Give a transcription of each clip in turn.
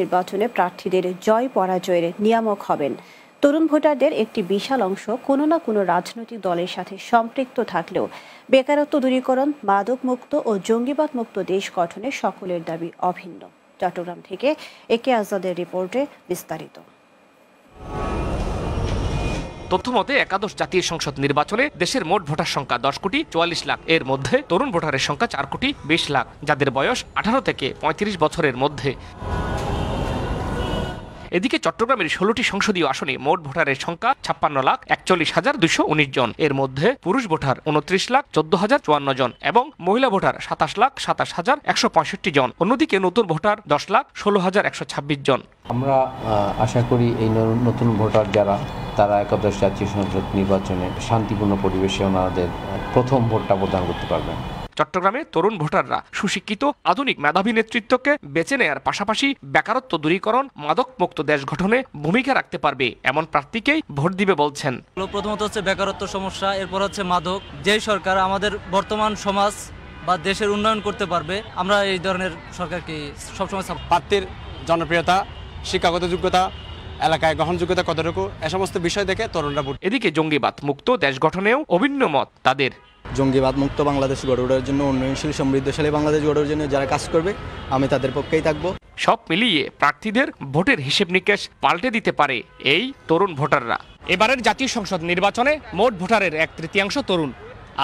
নির্বাচনে প্রার্থীদের জয় পরাজয়ের নিয়ামক হবেন তরুণ ভোটারদের একটি বিশাল অংশ কোনো না কোনো রাজনৈতিক দলের সাথে সম্পৃক্ত থাকলেও বেকারত্ব দূরীকরণ মাদক মুক্ত ও জঙ্গিবাদ মুক্ত দেশ গঠনে সকলের দাবি অভিন্ন চট্টগ্রাম থেকে একে আজাদের রিপোর্টে বিস্তারিত তথ্যমতে একাদশ জাতীয় সংসদ নির্বাচনে দেশের মোট ভোটার সংখ্যা দশ কোটি চুয়াল্লিশ লাখ এর মধ্যে তরুণ ভোটারের সংখ্যা চার কোটি বিশ লাখ যাদের বয়স আঠারো থেকে পঁয়ত্রিশ বছরের মধ্যে এদিকে চট্টগ্রামের ষোলোটি সংসদীয় আসনে মোট ভোটারের সংখ্যা ছাপ্পান্ন লাখ একচল্লিশ হাজার দুশো উনিশ জন এর মধ্যে পুরুষ ভোটার উনত্রিশ লাখ চোদ্দ হাজার চুয়ান্ন জন এবং মহিলা ভোটার সাতাশ লাখ সাতাশ হাজার একশো পঁয়ষট্টি জন অন্যদিকে নতুন ভোটার দশ লাখ ষোলো হাজার একশো ছাব্বিশ জন আমরা আশা করি এই নতুন ভোটার যারা তারা একাদশ জাতীয় সংসদ নির্বাচনে শান্তিপূর্ণ পরিবেশে ওনাদের প্রথম ভোটটা প্রদান করতে পারবেন চট্টগ্রামে তরুণ ভোটাররা সুশিক্ষিত আধুনিক মেধাবী নেতৃত্বকে বেছে নেয়ার পাশাপাশি বেকারত্ব দূরীকরণ মাদক মুক্ত দেশ গঠনে ভূমিকা রাখতে পারবে এমন প্রার্থীকেই ভোট দিবে বলছেন প্রথমত হচ্ছে বেকারত্ব সমস্যা এরপর হচ্ছে মাদক যে সরকার আমাদের বর্তমান সমাজ বা দেশের উন্নয়ন করতে পারবে আমরা এই ধরনের সরকারকে সবসময় প্রার্থীর জনপ্রিয়তা শিক্ষাগত যোগ্যতা এলাকায় গ্রহণযোগ্যতা কতটুকু এ সমস্ত বিষয় দেখে তরুণরা এদিকে জঙ্গিবাদ মুক্ত দেশ গঠনেও অভিন্ন মত তাদের জঙ্গিবাদ মুক্ত বাংলাদেশ গড়ে ওঠার জন্য উন্নয়নশীল সমৃদ্ধশালী বাংলাদেশ ওঠার জন্য যারা কাজ করবে আমি তাদের পক্ষেই থাকব সব মিলিয়ে প্রার্থীদের ভোটের হিসেব নিকেশ পাল্টে দিতে পারে এই তরুণ ভোটাররা এবারের জাতীয় সংসদ নির্বাচনে মোট ভোটারের এক তৃতীয়াংশ তরুণ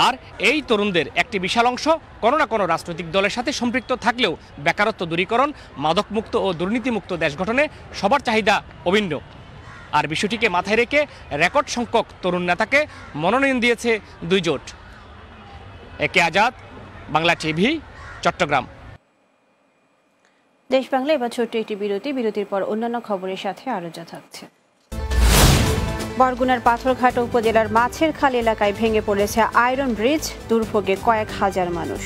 আর এই তরুণদের একটি বিশাল অংশ কোনো না কোনো রাজনৈতিক দলের সাথে সম্পৃক্ত থাকলেও বেকারত্ব দূরীকরণ মাদকমুক্ত ও দুর্নীতিমুক্ত দেশ গঠনে সবার চাহিদা অভিন্ন আর বিষয়টিকে মাথায় রেখে রেকর্ড সংখ্যক তরুণ নেতাকে মনোনয়ন দিয়েছে দুই জোট একে আজাদ বাংলা টিভি চট্টগ্রাম দেশ বাংলা এবার ছোট্ট একটি বিরতি বিরতির পর অন্যান্য খবরের সাথে আরো যা থাকছে বরগুনার পাথরঘাট উপজেলার মাছের খাল এলাকায় ভেঙে পড়েছে আয়রন ব্রিজ দুর্ভোগে কয়েক হাজার মানুষ